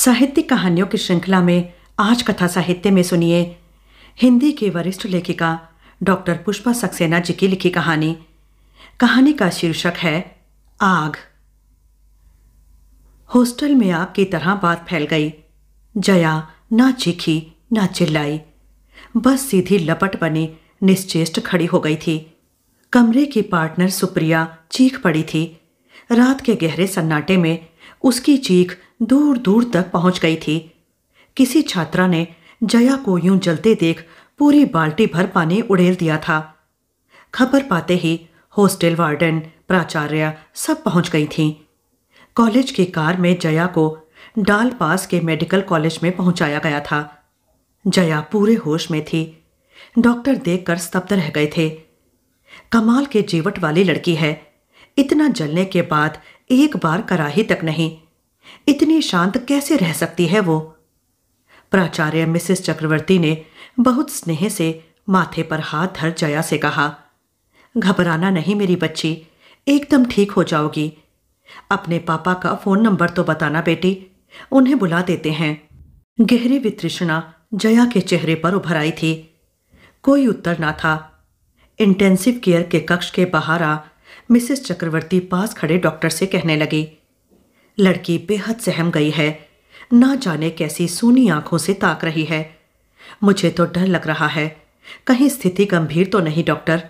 साहित्य कहानियों की श्रृंखला में आज कथा साहित्य में सुनिए हिंदी के वरिष्ठ लेखिका डॉक्टर पुष्पा सक्सेना जी की लिखी कहानी कहानी का शीर्षक है आग हॉस्टल में आग की तरह बात फैल गई जया ना चीखी ना चिल्लाई बस सीधी लपट बनी निश्चेष्ट खड़ी हो गई थी कमरे की पार्टनर सुप्रिया चीख पड़ी थी रात के गहरे सन्नाटे में उसकी चीख दूर दूर तक पहुंच गई थी किसी छात्रा ने जया को यूं जलते देख पूरी बाल्टी भर पानी उड़ेल दिया था खबर पाते ही हॉस्टल वार्डन प्राचार्य सब पहुंच गई थीं कॉलेज की कार में जया को डाल पास के मेडिकल कॉलेज में पहुंचाया गया था जया पूरे होश में थी डॉक्टर देखकर स्तब्ध रह गए थे कमाल के जीवट वाली लड़की है इतना जलने के बाद एक बार कराही तक नहीं इतनी शांत कैसे रह सकती है वो प्राचार्य मिसेस चक्रवर्ती ने बहुत स्नेह से माथे पर हाथ धर जया से कहा घबराना नहीं मेरी बच्ची एकदम ठीक हो जाओगी अपने पापा का फ़ोन नंबर तो बताना बेटी उन्हें बुला देते हैं गहरी वित्रृष्णा जया के चेहरे पर उभर आई थी कोई उत्तर ना था इंटेंसिव केयर के कक्ष के बाहर आ मिसेस चक्रवर्ती पास खड़े डॉक्टर से कहने लगी लड़की बेहद सहम गई है ना जाने कैसी सूनी आंखों से ताक रही है मुझे तो डर लग रहा है कहीं स्थिति गंभीर तो नहीं डॉक्टर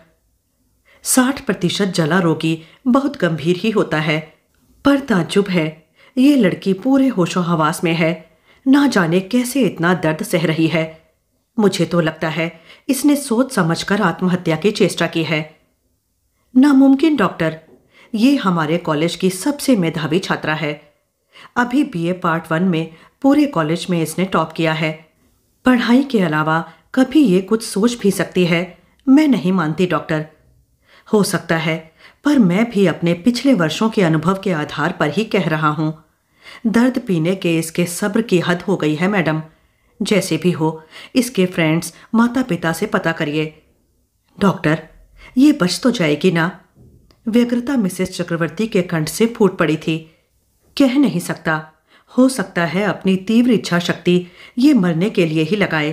साठ प्रतिशत जला रोगी बहुत गंभीर ही होता है पर ताजुब है ये लड़की पूरे होशो हवास में है ना जाने कैसे इतना दर्द सह रही है मुझे तो लगता है इसने सोच समझकर आत्महत्या की चेष्टा की है नामुमकिन डॉक्टर ये हमारे कॉलेज की सबसे मेधावी छात्रा है अभी बीए पार्ट वन में पूरे कॉलेज में इसने टॉप किया है पढ़ाई के अलावा कभी ये कुछ सोच भी सकती है मैं नहीं मानती डॉक्टर हो सकता है पर मैं भी अपने पिछले वर्षों के अनुभव के आधार पर ही कह रहा हूँ दर्द पीने के इसके सब्र की हद हो गई है मैडम जैसे भी हो इसके फ्रेंड्स माता पिता से पता करिए डॉक्टर ये बच तो जाएगी ना व्यग्रता मिसेस चक्रवर्ती के कंठ से फूट पड़ी थी कह नहीं सकता हो सकता है अपनी तीव्र इच्छा शक्ति ये मरने के लिए ही लगाए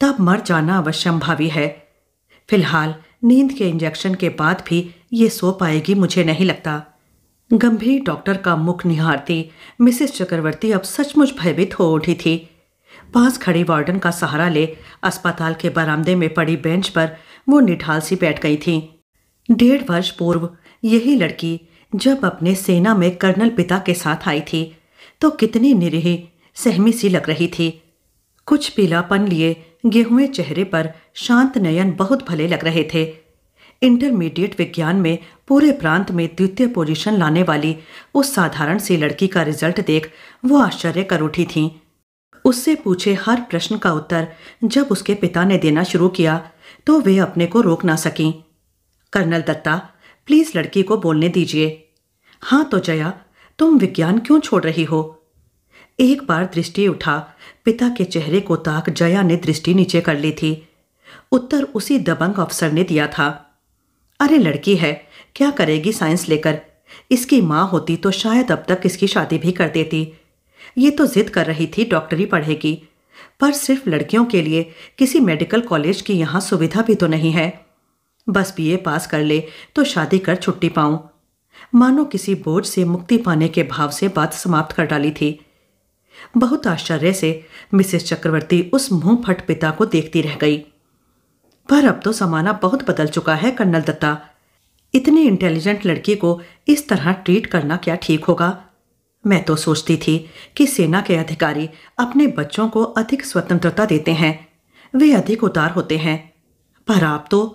तब मर जाना अवश्यंभावी है फिलहाल नींद के इंजेक्शन के बाद भी ये सो पाएगी मुझे नहीं लगता गंभीर डॉक्टर का मुख निहारती मिसेस चक्रवर्ती अब सचमुच भयभीत हो उठी थी पास खड़ी वार्डन का सहारा ले अस्पताल के बरामदे में पड़ी बेंच पर वो निठाल सी बैठ गई थी डेढ़ वर्ष पूर्व यही लड़की जब अपने सेना में कर्नल पिता के साथ आई थी तो कितनी निरीह सहमी सी लग रही थी कुछ पीलापन लिए गेहुए चेहरे पर शांत नयन बहुत भले लग रहे थे इंटरमीडिएट विज्ञान में पूरे प्रांत में द्वितीय पोजीशन लाने वाली उस साधारण सी लड़की का रिजल्ट देख वो आश्चर्य कर उठी थीं उससे पूछे हर प्रश्न का उत्तर जब उसके पिता ने देना शुरू किया तो वे अपने को रोक ना सकीं कर्नल दत्ता प्लीज लड़की को बोलने दीजिए हाँ तो जया तुम विज्ञान क्यों छोड़ रही हो एक बार दृष्टि उठा पिता के चेहरे को ताक जया ने दृष्टि नीचे कर ली थी उत्तर उसी दबंग अफसर ने दिया था अरे लड़की है क्या करेगी साइंस लेकर इसकी माँ होती तो शायद अब तक इसकी शादी भी कर देती ये तो जिद कर रही थी डॉक्टरी पढ़ेगी पर सिर्फ लड़कियों के लिए किसी मेडिकल कॉलेज की यहाँ सुविधा भी तो नहीं है बस बीए पास कर ले तो शादी कर छुट्टी पाऊं मानो किसी बोझ से मुक्ति पाने के भाव से बात समाप्त कर डाली थी बहुत आश्चर्य से मिसेस चक्रवर्ती उस मुंह फट पिता को देखती रह गई पर अब तो समाना बहुत बदल चुका है कर्नल दत्ता इतनी इंटेलिजेंट लड़की को इस तरह ट्रीट करना क्या ठीक होगा मैं तो सोचती थी कि सेना के अधिकारी अपने बच्चों को अधिक स्वतंत्रता देते हैं वे अधिक उतार होते हैं पर आप तो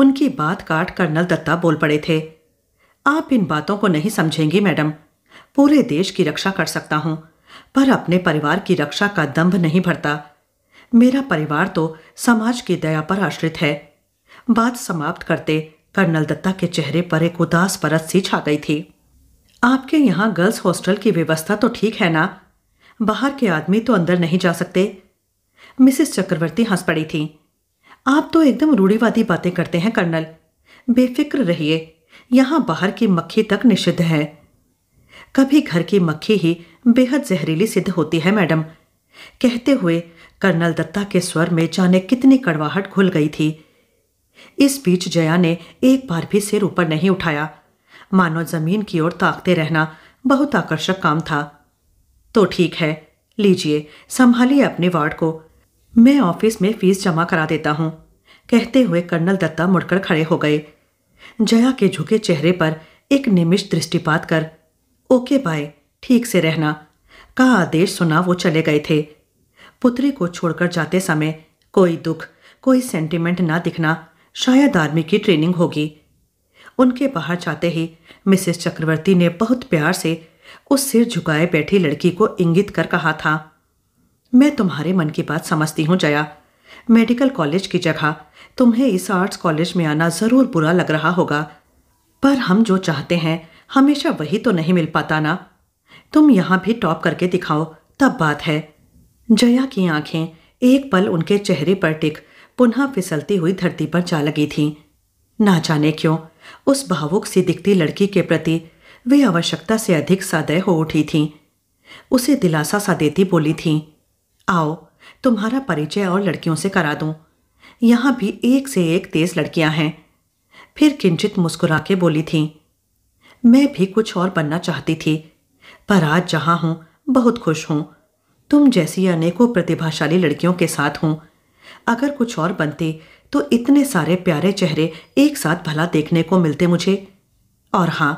उनकी बात काट कर्नल दत्ता बोल पड़े थे आप इन बातों को नहीं समझेंगी मैडम पूरे देश की रक्षा कर सकता हूं पर अपने परिवार की रक्षा का दंभ नहीं भरता मेरा परिवार तो समाज की दया पर आश्रित है बात समाप्त करते कर्नल दत्ता के चेहरे पर एक उदास परत सी छा गई थी आपके यहाँ गर्ल्स हॉस्टल की व्यवस्था तो ठीक है ना बाहर के आदमी तो अंदर नहीं जा सकते मिसेस चक्रवर्ती हंस पड़ी थीं आप तो एकदम रूढ़ीवादी बातें करते हैं कर्नल बेफिक्र रहिए यहाँ बाहर की मक्खी तक निषिद्ध है कभी घर की मक्खी ही बेहद जहरीली सिद्ध होती है मैडम कहते हुए कर्नल दत्ता के स्वर में जाने कितनी कड़वाहट घुल गई थी इस बीच जया ने एक बार भी सिर ऊपर नहीं उठाया मानो जमीन की ओर ताकते रहना बहुत आकर्षक काम था तो ठीक है लीजिए संभालिए अपने वार्ड को मैं ऑफिस में फीस जमा करा देता हूँ कहते हुए कर्नल दत्ता मुड़कर खड़े हो गए जया के झुके चेहरे पर एक निमिष दृष्टिपात कर ओके बाय ठीक से रहना का आदेश सुना वो चले गए थे पुत्री को छोड़कर जाते समय कोई दुख कोई सेंटिमेंट ना दिखना शायद आर्मी की ट्रेनिंग होगी उनके बाहर जाते ही मिसेस चक्रवर्ती ने बहुत प्यार से उस सिर झुकाए बैठी लड़की को इंगित कर कहा था मैं तुम्हारे मन की बात समझती हूँ जया मेडिकल कॉलेज की जगह तुम्हें इस आर्ट्स कॉलेज में आना ज़रूर बुरा लग रहा होगा पर हम जो चाहते हैं हमेशा वही तो नहीं मिल पाता ना तुम यहाँ भी टॉप करके दिखाओ तब बात है जया की आंखें एक पल उनके चेहरे पर टिक पुनः फिसलती हुई धरती पर जा लगी थीं ना जाने क्यों उस भावुक सी दिखती लड़की के प्रति वे आवश्यकता से अधिक सादय हो उठी थीं उसे दिलासा सा देती बोली थीं आओ तुम्हारा परिचय और लड़कियों से करा दूं यहाँ भी एक से एक तेज लड़कियां हैं फिर किंचित मुस्कुरा के बोली थी मैं भी कुछ और बनना चाहती थी पर आज जहां हूं बहुत खुश हूं तुम जैसी अनेकों प्रतिभाशाली लड़कियों के साथ हूं अगर कुछ और बनती तो इतने सारे प्यारे चेहरे एक साथ भला देखने को मिलते मुझे और हाँ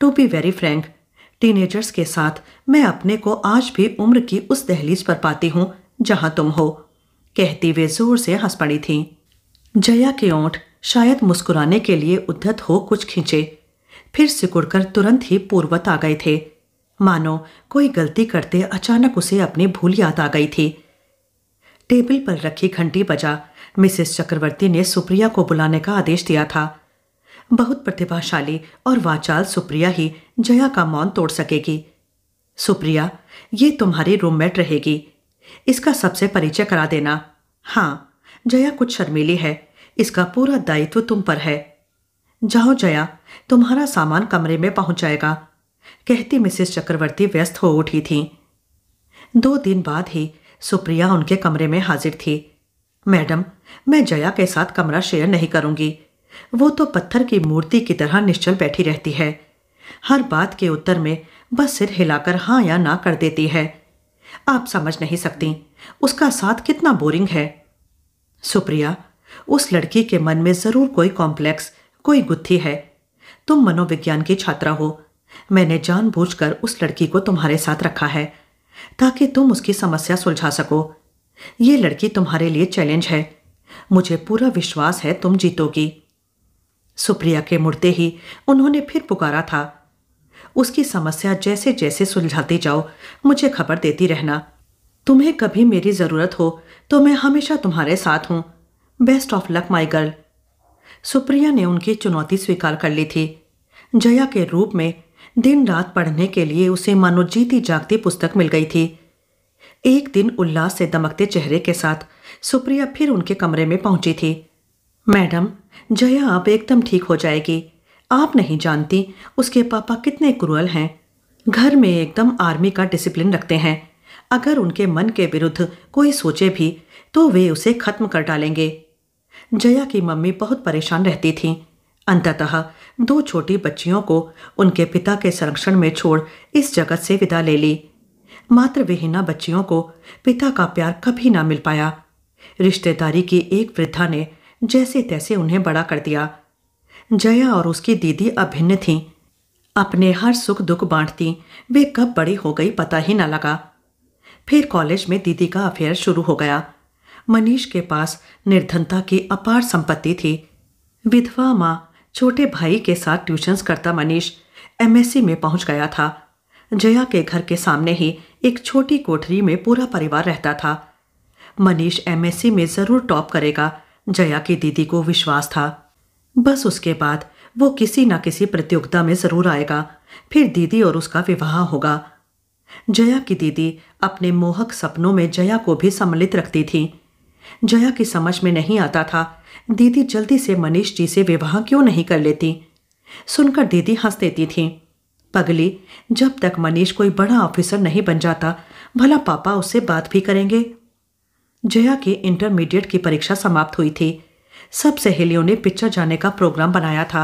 to be very frank teenagers के साथ मैं अपने को आज भी उम्र की उस दहलीज पर पाती हूँ जहाँ तुम हो कहती वे जोर से हंस पड़ी थी जया के ओंठ शायद मुस्कुराने के लिए उद्धत हो कुछ खींचे फिर सिकुड़कर तुरंत ही पूर्वत आ गए थे मानो कोई गलती करते अचानक उसे अपनी भूल याद आ गई थी टेबल पर रखी घंटी बजा मिसेस चक्रवर्ती ने सुप्रिया को बुलाने का आदेश दिया था बहुत प्रतिभाशाली और वाचाल सुप्रिया ही जया का मौन तोड़ सकेगी सुप्रिया ये तुम्हारी रूममेट रहेगी इसका सबसे परिचय करा देना हाँ जया कुछ शर्मीली है इसका पूरा दायित्व तुम पर है जाओ जया तुम्हारा सामान कमरे में पहुंच जाएगा कहती मिसेस चक्रवर्ती व्यस्त हो उठी थी दो दिन बाद ही सुप्रिया उनके कमरे में हाजिर थी मैडम मैं जया के साथ कमरा शेयर नहीं करूंगी वो तो पत्थर की मूर्ति की तरह निश्चल बैठी रहती है हर बात के उत्तर में बस सिर हिलाकर हाँ या ना कर देती है आप समझ नहीं सकती उसका साथ कितना बोरिंग है सुप्रिया उस लड़की के मन में ज़रूर कोई कॉम्प्लेक्स कोई गुत्थी है तुम मनोविज्ञान की छात्रा हो मैंने जानबूझकर उस लड़की को तुम्हारे साथ रखा है ताकि तुम उसकी समस्या सुलझा सको ये लड़की तुम्हारे लिए चैलेंज है मुझे पूरा विश्वास है तुम जीतोगी सुप्रिया के मुड़ते ही उन्होंने फिर पुकारा था उसकी समस्या जैसे जैसे सुलझाते जाओ मुझे खबर देती रहना तुम्हें कभी मेरी ज़रूरत हो तो मैं हमेशा तुम्हारे साथ हूं best of luck my girl Supriya ने उनकी चुनौती स्वीकार कर ली थी जया के रूप में दिन रात पढ़ने के लिए उसे मनोजीती जागती पुस्तक मिल गई थी एक दिन उल्लास से दमकते चेहरे के साथ सुप्रिया फिर उनके कमरे में पहुंची थी मैडम जया अब एकदम ठीक हो जाएगी आप नहीं जानती उसके पापा कितने क्रूअल हैं घर में एकदम आर्मी का डिसिप्लिन रखते हैं अगर उनके मन के विरुद्ध कोई सोचे भी तो वे उसे खत्म कर डालेंगे जया की मम्मी बहुत परेशान रहती थीं अंततः दो छोटी बच्चियों को उनके पिता के संरक्षण में छोड़ इस जगत से विदा ले ली मात्र विहीना बच्चियों को पिता का प्यार कभी ना मिल पाया रिश्तेदारी की एक वृद्धा ने जैसे तैसे उन्हें बड़ा कर दिया जया और उसकी दीदी अभिन्न थीं अपने हर सुख दुख बांटती वे कब बड़ी हो गई पता ही न लगा फिर कॉलेज में दीदी का अफेयर शुरू हो गया मनीष के पास निर्धनता की अपार संपत्ति थी विधवा माँ छोटे भाई के साथ ट्यूशन्स करता मनीष एमएससी में पहुंच गया था जया के घर के सामने ही एक छोटी कोठरी में पूरा परिवार रहता था मनीष एमएससी में ज़रूर टॉप करेगा जया की दीदी को विश्वास था बस उसके बाद वो किसी न किसी प्रतियोगिता में जरूर आएगा फिर दीदी और उसका विवाह होगा जया की दीदी अपने मोहक सपनों में जया को भी सम्मिलित रखती थी जया की समझ में नहीं आता था दीदी जल्दी से मनीष जी से विवाह क्यों नहीं कर लेती सुनकर दीदी हंस देती थी पगली जब तक मनीष कोई बड़ा ऑफिसर नहीं बन जाता भला पापा उससे बात भी करेंगे जया के इंटरमीडिएट की परीक्षा समाप्त हुई थी सब सहेलियों ने पिक्चर जाने का प्रोग्राम बनाया था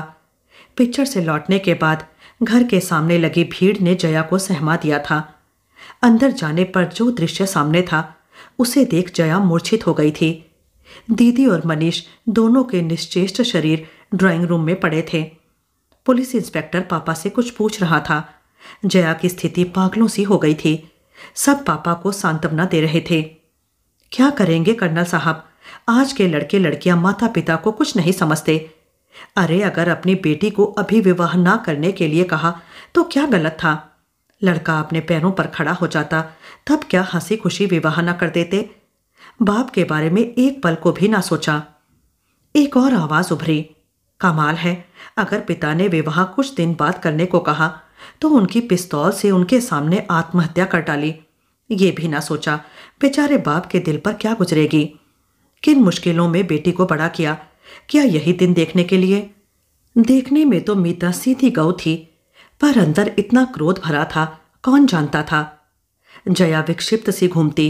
पिक्चर से लौटने के बाद घर के सामने लगी भीड़ ने जया को सहमा दिया था अंदर जाने पर जो दृश्य सामने था उसे देख जया मूर्छित हो गई थी दीदी और मनीष दोनों के निश्चेष्ट शरीर ड्राइंग रूम में पड़े थे पुलिस इंस्पेक्टर पापा से कुछ पूछ रहा था जया की स्थिति पागलों सी हो गई थी सब पापा को सांत्वना दे रहे थे क्या करेंगे कर्नल साहब आज के लड़के लड़कियां माता पिता को कुछ नहीं समझते अरे अगर अपनी बेटी को अभी विवाह ना करने के लिए कहा तो क्या गलत था लड़का अपने पैरों पर खड़ा हो जाता तब क्या हंसी खुशी विवाह ना कर देते बाप के बारे में एक पल को भी ना सोचा एक और आवाज़ उभरी कमाल है अगर पिता ने विवाह कुछ दिन बाद करने को कहा तो उनकी पिस्तौल से उनके सामने आत्महत्या कर डाली ये भी ना सोचा बेचारे बाप के दिल पर क्या गुजरेगी किन मुश्किलों में बेटी को बड़ा किया क्या यही दिन देखने के लिए देखने में तो मीता सीधी गऊ थी पर अंदर इतना क्रोध भरा था कौन जानता था जया विक्षिप्त सी घूमती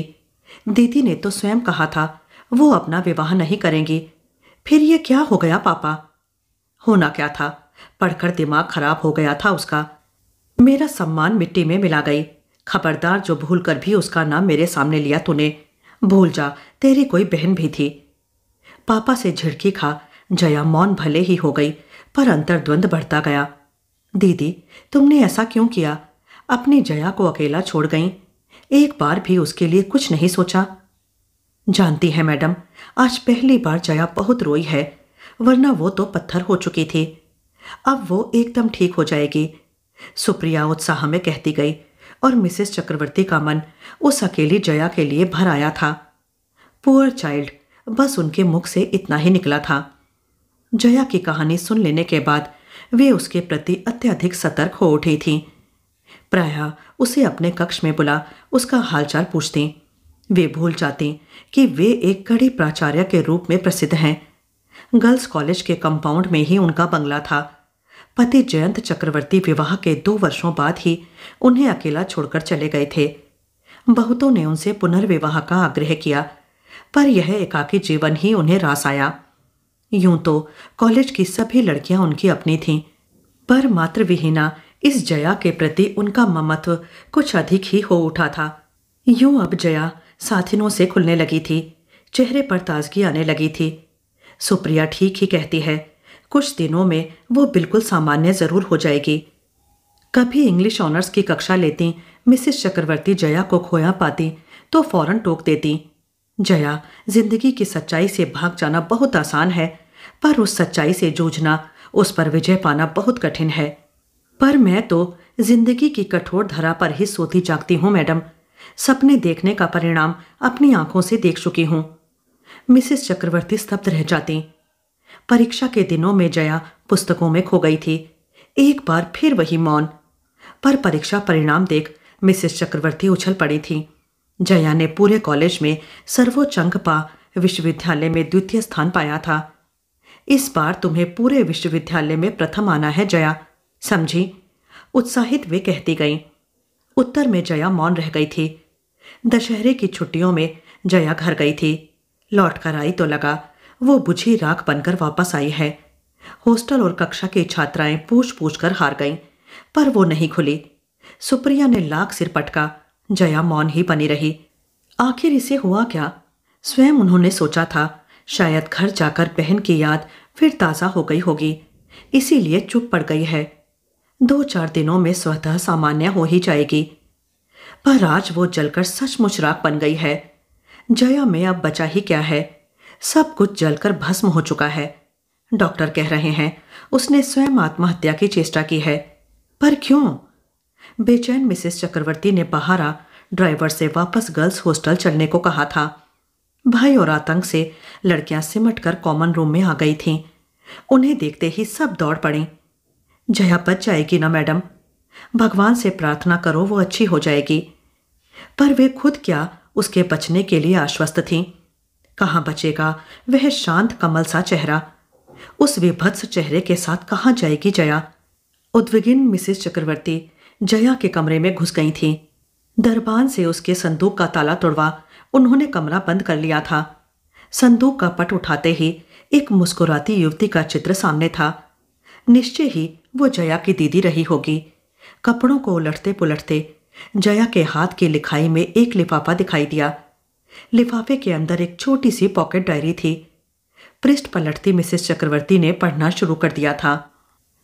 दीदी ने तो स्वयं कहा था वो अपना विवाह नहीं करेंगी फिर ये क्या हो गया पापा होना क्या था पढ़कर दिमाग खराब हो गया था उसका मेरा सम्मान मिट्टी में मिला गई खबरदार जो भूल कर भी उसका नाम मेरे सामने लिया तूने भूल जा तेरी कोई बहन भी थी पापा से झिड़की खा जया मौन भले ही हो गई पर अंतर्द्वंद बढ़ता गया दीदी तुमने ऐसा क्यों किया अपनी जया को अकेला छोड़ गई एक बार भी उसके लिए कुछ नहीं सोचा जानती है मैडम आज पहली बार जया बहुत रोई है वरना वो तो पत्थर हो चुकी थी अब वो एकदम ठीक हो जाएगी सुप्रिया उत्साह में कहती गई और मिसेस चक्रवर्ती का मन उस अकेली जया के लिए भर आया था पुअर चाइल्ड बस उनके मुख से इतना ही निकला था जया की कहानी सुन लेने के बाद वे उसके प्रति अत्यधिक सतर्क हो उठी थी प्रायः उसे अपने कक्ष में बुला उसका हालचाल पूछती वे भूल जाती कि वे एक कड़ी प्राचार्य के रूप में प्रसिद्ध हैं गर्ल्स कॉलेज के कंपाउंड में ही उनका बंगला था पति जयंत चक्रवर्ती विवाह के दो वर्षों बाद ही उन्हें अकेला छोड़कर चले गए थे बहुतों ने उनसे पुनर्विवाह का आग्रह किया पर यह एकाकी जीवन ही उन्हें रास आया यूं तो कॉलेज की सभी लड़कियां उनकी अपनी थीं पर मात्र विहीना इस जया के प्रति उनका ममत्व कुछ अधिक ही हो उठा था यूं अब जया साथिनों से खुलने लगी थी चेहरे पर ताजगी आने लगी थी सुप्रिया ठीक ही कहती है कुछ दिनों में वो बिल्कुल सामान्य ज़रूर हो जाएगी कभी इंग्लिश ऑनर्स की कक्षा लेती मिसेस चक्रवर्ती जया को खोया पाती तो फौरन टोक देती जया जिंदगी की सच्चाई से भाग जाना बहुत आसान है पर उस सच्चाई से जूझना उस पर विजय पाना बहुत कठिन है पर मैं तो जिंदगी की कठोर धरा पर ही सोती जागती हूँ मैडम सपने देखने का परिणाम अपनी आंखों से देख चुकी हूँ मिसेस चक्रवर्ती स्तब्ध रह जाती परीक्षा के दिनों में जया पुस्तकों में खो गई थी एक बार फिर वही मौन पर परीक्षा परिणाम देख मिसेस चक्रवर्ती उछल पड़ी थी जया ने पूरे कॉलेज में सर्वोच्च अंक पा विश्वविद्यालय में द्वितीय स्थान पाया था इस बार तुम्हें पूरे विश्वविद्यालय में प्रथम आना है जया समझी उत्साहित वे कहती गई उत्तर में जया मौन रह गई थी दशहरे की छुट्टियों में जया घर गई थी लौट कर आई तो लगा वो बुझी राख बनकर वापस आई है हॉस्टल और कक्षा की छात्राएं पूछ पूछ कर हार गईं पर वो नहीं खुली सुप्रिया ने लाख सिर पटका जया मौन ही बनी रही आखिर इसे हुआ क्या स्वयं उन्होंने सोचा था शायद घर जाकर बहन की याद फिर ताज़ा हो गई होगी इसीलिए चुप पड़ गई है दो चार दिनों में स्वतः सामान्य हो ही जाएगी पर आज वो जलकर सचमुच राख बन गई है जया में अब बचा ही क्या है सब कुछ जलकर भस्म हो चुका है डॉक्टर कह रहे हैं उसने स्वयं आत्महत्या की चेष्टा की है पर क्यों बेचैन मिसेस चक्रवर्ती ने बहारा ड्राइवर से वापस गर्ल्स हॉस्टल चलने को कहा था भय और आतंक से लड़कियां सिमट कर कॉमन रूम में आ गई थीं उन्हें देखते ही सब दौड़ पड़े जया बच जाएगी ना मैडम भगवान से प्रार्थना करो वो अच्छी हो जाएगी पर वे खुद क्या उसके बचने के लिए आश्वस्त थीं कहाँ बचेगा वह शांत कमल सा चेहरा उस विभत्स चेहरे के साथ कहाँ जाएगी जया उद्विगिन मिसेस चक्रवर्ती जया के कमरे में घुस गई थी दरबान से उसके संदूक का ताला तोड़वा उन्होंने कमरा बंद कर लिया था संदूक का पट उठाते ही एक मुस्कुराती युवती का चित्र सामने था निश्चय ही वो जया की दीदी रही होगी कपड़ों को उलटते पुलटते जया के हाथ की लिखाई में एक लिफाफा दिखाई दिया लिफाफे के अंदर एक छोटी सी पॉकेट डायरी थी पृष्ठ पलटती मिसेस चक्रवर्ती ने पढ़ना शुरू कर दिया था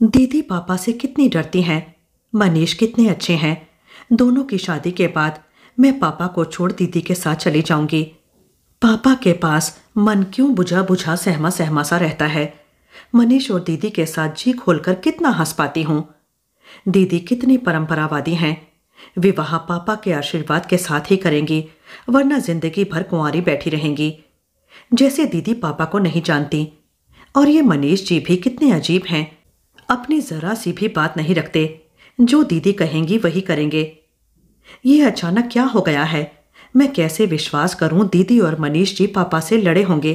दीदी पापा से कितनी डरती हैं मनीष कितने अच्छे हैं दोनों की शादी के बाद मैं पापा को छोड़ दीदी के साथ चली जाऊंगी पापा के पास मन क्यों बुझा बुझा सहमा सहमा सा रहता है मनीष और दीदी के साथ जी खोलकर कितना हंस पाती हूँ दीदी कितनी परंपरावादी हैं विवाह पापा के आशीर्वाद के साथ ही करेंगी वरना जिंदगी भर कुंवारी बैठी रहेंगी जैसे दीदी पापा को नहीं जानती और ये मनीष जी भी कितने अजीब हैं अपनी ज़रा सी भी बात नहीं रखते जो दीदी कहेंगी वही करेंगे ये अचानक क्या हो गया है मैं कैसे विश्वास करूं दीदी और मनीष जी पापा से लड़े होंगे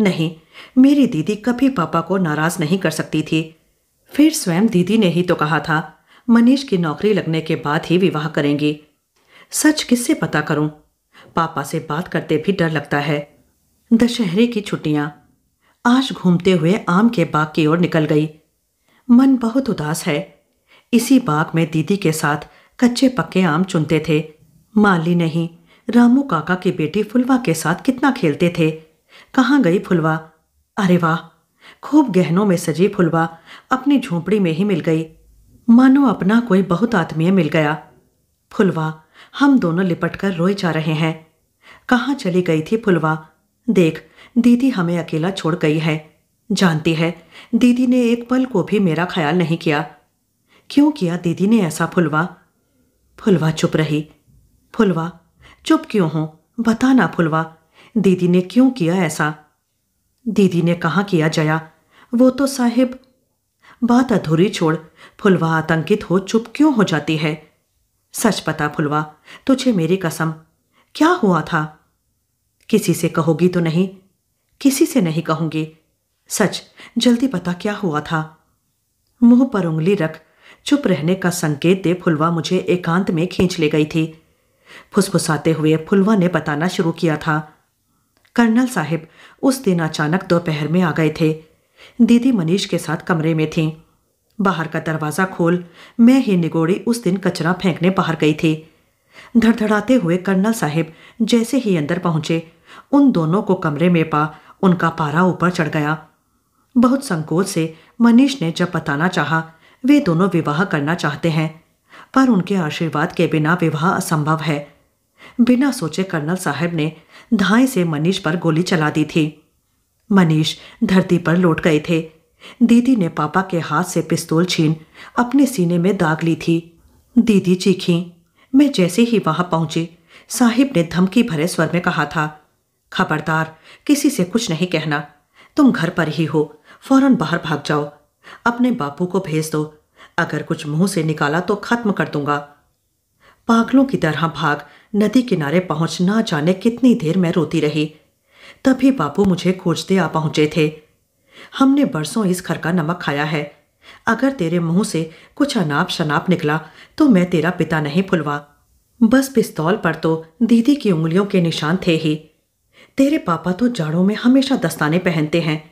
नहीं मेरी दीदी कभी पापा को नाराज़ नहीं कर सकती थी फिर स्वयं दीदी ने ही तो कहा था मनीष की नौकरी लगने के बाद ही विवाह करेंगी सच किससे पता करूं पापा से बात करते भी डर लगता है दशहरे की छुट्टियां आज घूमते हुए आम के बाग की ओर निकल गई मन बहुत उदास है इसी बाग में दीदी के साथ कच्चे पक्के आम चुनते थे माली नहीं रामू काका की बेटी फुलवा के साथ कितना खेलते थे कहाँ गई फुलवा अरे वाह खूब गहनों में सजी फुलवा अपनी झोंपड़ी में ही मिल गई मानो अपना कोई बहुत आत्मीय मिल गया फुलवा हम दोनों लिपट कर रोए जा रहे हैं कहाँ चली गई थी फुलवा देख दीदी हमें अकेला छोड़ गई है जानती है दीदी ने एक पल को भी मेरा ख्याल नहीं किया क्यों किया दीदी ने ऐसा फुलवा फुलवा चुप रही फुलवा चुप क्यों हो बताना फुलवा दीदी ने क्यों किया ऐसा दीदी ने कहा किया जया वो तो साहिब बात अधूरी छोड़ फुलवा आतंकित हो चुप क्यों हो जाती है सच पता फुलवा तुझे मेरी कसम क्या हुआ था किसी से कहोगी तो नहीं किसी से नहीं कहूंगी सच जल्दी पता क्या हुआ था मुंह पर उंगली रख चुप रहने का संकेत दे फुलवा मुझे एकांत में खींच ले गई थी फुसफुसाते हुए फुलवा ने बताना शुरू किया था कर्नल साहिब उस दिन अचानक दोपहर में आ गए थे दीदी मनीष के साथ कमरे में थीं बाहर का दरवाज़ा खोल मैं ही निगोड़ी उस दिन कचरा फेंकने बाहर गई थी धड़धड़ाते हुए कर्नल साहेब जैसे ही अंदर पहुंचे उन दोनों को कमरे में पा उनका पारा ऊपर चढ़ गया बहुत संकोच से मनीष ने जब बताना चाहा वे दोनों विवाह करना चाहते हैं पर उनके आशीर्वाद के बिना विवाह असंभव है बिना सोचे कर्नल साहब ने धाए से मनीष पर गोली चला दी थी मनीष धरती पर लौट गए थे दीदी ने पापा के हाथ से पिस्तौल छीन अपने सीने में दाग ली थी दीदी चीखी मैं जैसे ही वहां पहुंची साहिब ने धमकी भरे स्वर में कहा था खबरदार किसी से कुछ नहीं कहना तुम घर पर ही हो फौरन बाहर भाग जाओ अपने बापू को भेज दो अगर कुछ मुंह से निकाला तो खत्म कर दूंगा पागलों की तरह भाग नदी किनारे पहुंच ना जाने कितनी देर मैं रोती रही तभी बापू मुझे खोजते आ पहुंचे थे हमने बरसों इस घर का नमक खाया है अगर तेरे मुंह से कुछ अनाप शनाप निकला तो मैं तेरा पिता नहीं फुलवा बस पिस्तौल पर तो दीदी की उंगलियों के निशान थे ही तेरे पापा तो जाड़ों में हमेशा दस्ताने पहनते हैं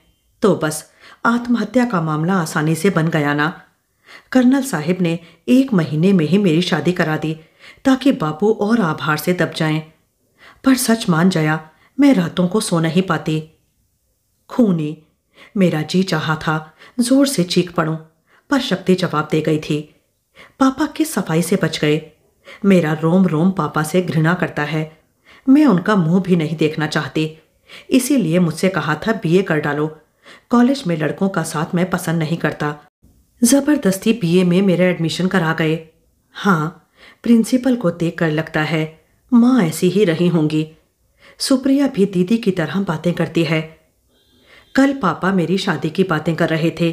तो बस आत्महत्या का मामला आसानी से बन गया ना कर्नल साहिब ने एक महीने में ही मेरी शादी करा दी ताकि बापू और आभार से दब जाएं। पर सच मान जाया मैं रातों को सो नहीं पाती खूनी मेरा जी चाहा था जोर से चीख पड़ूं पर शक्ति जवाब दे गई थी पापा किस सफाई से बच गए मेरा रोम रोम पापा से घृणा करता है मैं उनका मुंह भी नहीं देखना चाहती इसीलिए मुझसे कहा था बीए कर डालो कॉलेज में लड़कों का साथ मैं पसंद नहीं करता ज़बरदस्ती बीए में मेरा एडमिशन करा गए हाँ प्रिंसिपल को देख कर लगता है माँ ऐसी ही रही होंगी सुप्रिया भी दीदी की तरह बातें करती है कल पापा मेरी शादी की बातें कर रहे थे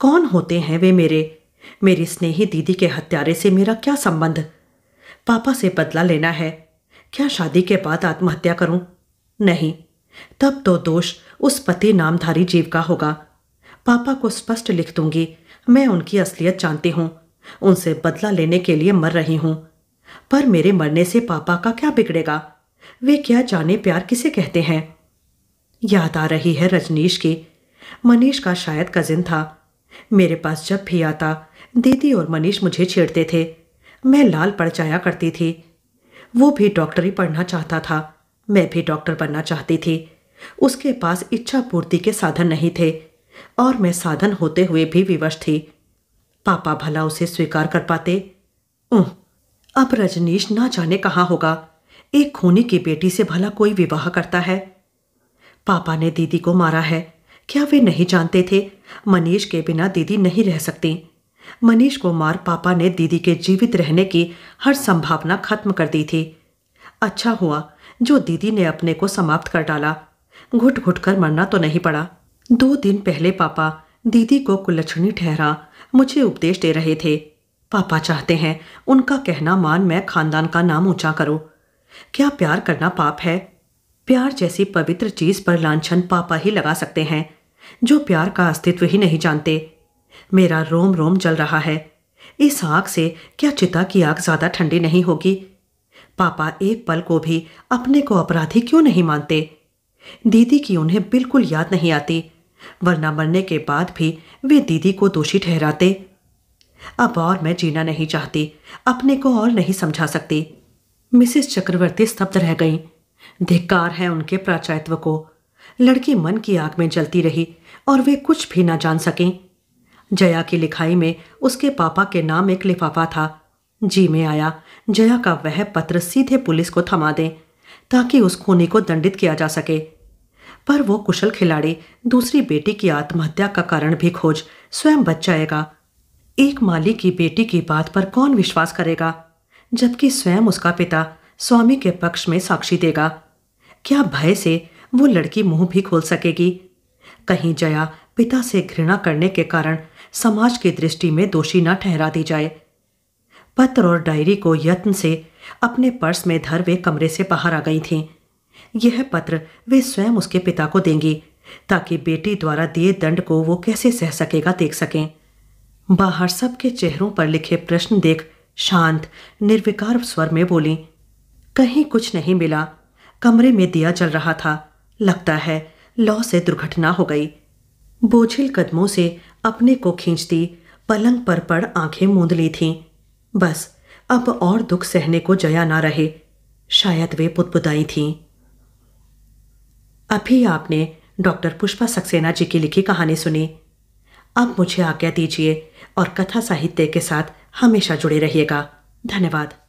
कौन होते हैं वे मेरे मेरी स्नेही दीदी के हत्यारे से मेरा क्या संबंध पापा से बदला लेना है क्या शादी के बाद आत्महत्या करूं? नहीं तब तो दोष उस पति नामधारी जीव का होगा पापा को स्पष्ट लिख दूंगी मैं उनकी असलियत जानती हूँ उनसे बदला लेने के लिए मर रही हूं पर मेरे मरने से पापा का क्या बिगड़ेगा वे क्या जाने प्यार किसे कहते हैं याद आ रही है रजनीश की मनीष का शायद कजिन था मेरे पास जब भी आता दीदी और मनीष मुझे छेड़ते थे मैं लाल पड़ जाया करती थी वो भी डॉक्टरी पढ़ना चाहता था मैं भी डॉक्टर बनना चाहती थी उसके पास इच्छा पूर्ति के साधन नहीं थे और मैं साधन होते हुए भी विवश थी पापा भला उसे स्वीकार कर पाते उह, अब रजनीश ना जाने कहाँ होगा एक खूनी की बेटी से भला कोई विवाह करता है पापा ने दीदी को मारा है क्या वे नहीं जानते थे मनीष के बिना दीदी नहीं रह सकती मनीष को मार पापा ने दीदी के जीवित रहने की हर संभावना खत्म कर दी थी अच्छा हुआ जो दीदी ने अपने को समाप्त कर डाला घुट घुट कर मरना तो नहीं पड़ा दो दिन पहले पापा दीदी को कुलक्षणी ठहरा मुझे उपदेश दे रहे थे पापा चाहते हैं उनका कहना मान मैं खानदान का नाम ऊंचा करूं क्या प्यार करना पाप है प्यार जैसी पवित्र चीज पर लांछन पापा ही लगा सकते हैं जो प्यार का अस्तित्व ही नहीं जानते मेरा रोम रोम जल रहा है इस आग से क्या चिता की आग ज्यादा ठंडी नहीं होगी पापा एक पल को भी अपने को अपराधी क्यों नहीं मानते दीदी की उन्हें बिल्कुल याद नहीं आती वरना मरने के बाद भी वे दीदी को दोषी ठहराते अब और मैं जीना नहीं चाहती अपने को और नहीं समझा सकती मिसेस चक्रवर्ती स्तब्ध रह गईं धिक्कार है उनके प्राचायत्व को लड़की मन की आग में जलती रही और वे कुछ भी न जान सकें जया की लिखाई में उसके पापा के नाम एक लिफाफा था जी में आया जया का वह पत्र सीधे पुलिस को थमा दें ताकि उस खूनी को दंडित किया जा सके पर वो कुशल खिलाड़ी दूसरी बेटी की आत्महत्या का कारण भी खोज स्वयं बच जाएगा एक माली की बेटी की बात पर कौन विश्वास करेगा जबकि स्वयं उसका पिता स्वामी के पक्ष में साक्षी देगा क्या भय से वो लड़की मुंह भी खोल सकेगी कहीं जया पिता से घृणा करने के कारण समाज की दृष्टि में दोषी न ठहरा दी जाए पत्र और डायरी को यत्न से अपने पर्स में धर वे कमरे से बाहर आ गई थीं यह पत्र वे स्वयं उसके पिता को देंगी ताकि बेटी द्वारा दिए दंड को वो कैसे सह सकेगा देख सकें बाहर सबके चेहरों पर लिखे प्रश्न देख शांत निर्विकार स्वर में बोली कहीं कुछ नहीं मिला कमरे में दिया जल रहा था लगता है लॉ से दुर्घटना हो गई बोझिल कदमों से अपने को खींचती पलंग पर पड़ आंखें मूंद ली थीं बस अब और दुख सहने को जया ना रहे शायद वे पुतपुताई थीं अभी आपने डॉक्टर पुष्पा सक्सेना जी की लिखी कहानी सुनी अब मुझे आज्ञा दीजिए और कथा साहित्य के साथ हमेशा जुड़े रहिएगा धन्यवाद